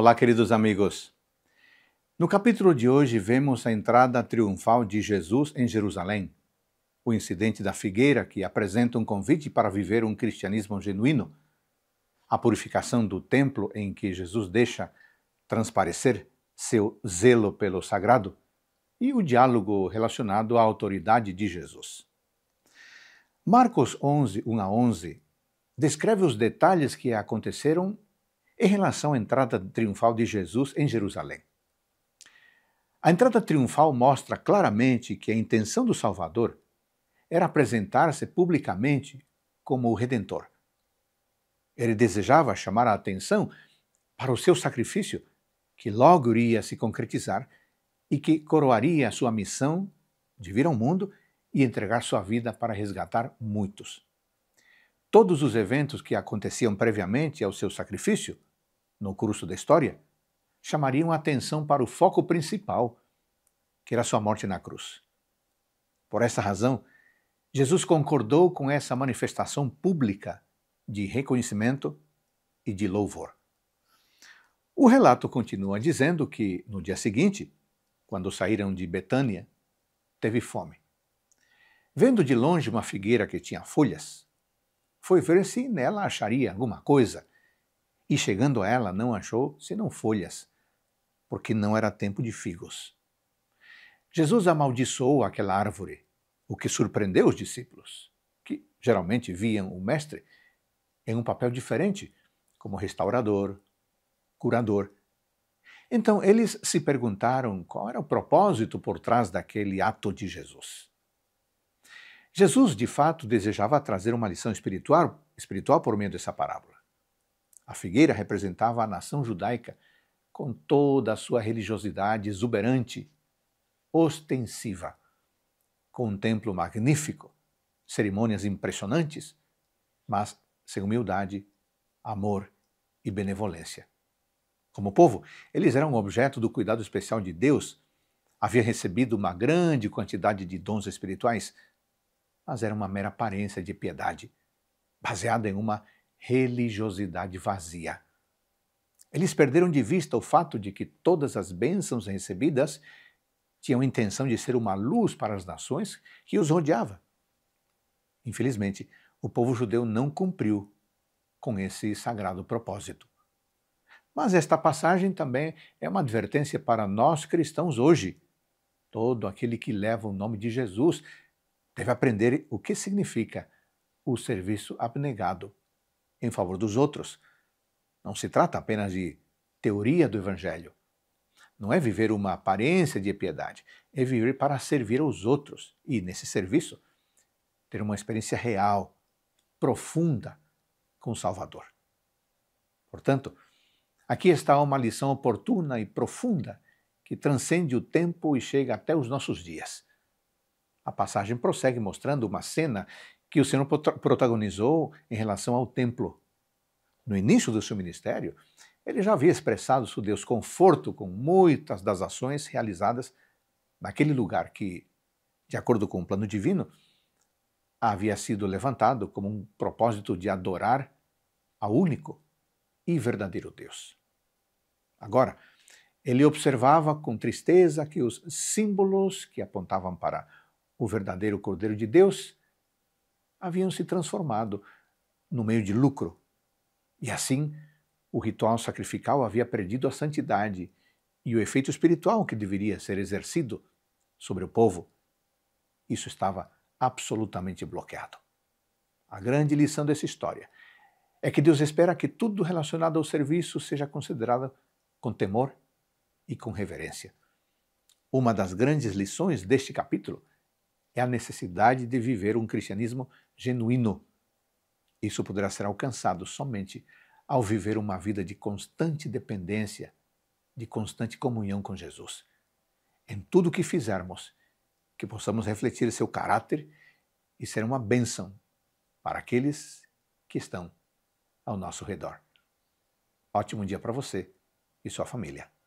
Olá, queridos amigos. No capítulo de hoje, vemos a entrada triunfal de Jesus em Jerusalém, o incidente da figueira, que apresenta um convite para viver um cristianismo genuíno, a purificação do templo em que Jesus deixa transparecer seu zelo pelo sagrado e o diálogo relacionado à autoridade de Jesus. Marcos 11, 1 a 11, descreve os detalhes que aconteceram em relação à entrada triunfal de Jesus em Jerusalém. A entrada triunfal mostra claramente que a intenção do Salvador era apresentar-se publicamente como o Redentor. Ele desejava chamar a atenção para o seu sacrifício, que logo iria se concretizar e que coroaria a sua missão de vir ao mundo e entregar sua vida para resgatar muitos. Todos os eventos que aconteciam previamente ao seu sacrifício, no curso da história, chamariam a atenção para o foco principal, que era sua morte na cruz. Por essa razão, Jesus concordou com essa manifestação pública de reconhecimento e de louvor. O relato continua dizendo que, no dia seguinte, quando saíram de Betânia, teve fome. Vendo de longe uma figueira que tinha folhas, foi ver se nela acharia alguma coisa e chegando a ela, não achou senão folhas, porque não era tempo de figos. Jesus amaldiçoou aquela árvore, o que surpreendeu os discípulos, que geralmente viam o Mestre em um papel diferente, como restaurador, curador. Então eles se perguntaram qual era o propósito por trás daquele ato de Jesus. Jesus, de fato, desejava trazer uma lição espiritual, espiritual por meio dessa parábola. A figueira representava a nação judaica com toda a sua religiosidade exuberante, ostensiva, com um templo magnífico, cerimônias impressionantes, mas sem humildade, amor e benevolência. Como povo, eles eram objeto do cuidado especial de Deus. haviam recebido uma grande quantidade de dons espirituais, mas era uma mera aparência de piedade, baseada em uma religiosidade vazia. Eles perderam de vista o fato de que todas as bênçãos recebidas tinham a intenção de ser uma luz para as nações que os rodeava. Infelizmente, o povo judeu não cumpriu com esse sagrado propósito. Mas esta passagem também é uma advertência para nós cristãos hoje. Todo aquele que leva o nome de Jesus deve aprender o que significa o serviço abnegado em favor dos outros. Não se trata apenas de teoria do Evangelho. Não é viver uma aparência de piedade, é viver para servir aos outros e, nesse serviço, ter uma experiência real, profunda com o Salvador. Portanto, aqui está uma lição oportuna e profunda que transcende o tempo e chega até os nossos dias. A passagem prossegue mostrando uma cena que o Senhor protagonizou em relação ao templo. No início do seu ministério, ele já havia expressado seu desconforto com muitas das ações realizadas naquele lugar que, de acordo com o plano divino, havia sido levantado como um propósito de adorar ao único e verdadeiro Deus. Agora, ele observava com tristeza que os símbolos que apontavam para o verdadeiro Cordeiro de Deus haviam se transformado no meio de lucro. E assim, o ritual sacrificial havia perdido a santidade e o efeito espiritual que deveria ser exercido sobre o povo. Isso estava absolutamente bloqueado. A grande lição dessa história é que Deus espera que tudo relacionado ao serviço seja considerado com temor e com reverência. Uma das grandes lições deste capítulo é a necessidade de viver um cristianismo genuíno. Isso poderá ser alcançado somente ao viver uma vida de constante dependência, de constante comunhão com Jesus. Em tudo o que fizermos, que possamos refletir seu caráter e ser uma bênção para aqueles que estão ao nosso redor. Ótimo dia para você e sua família.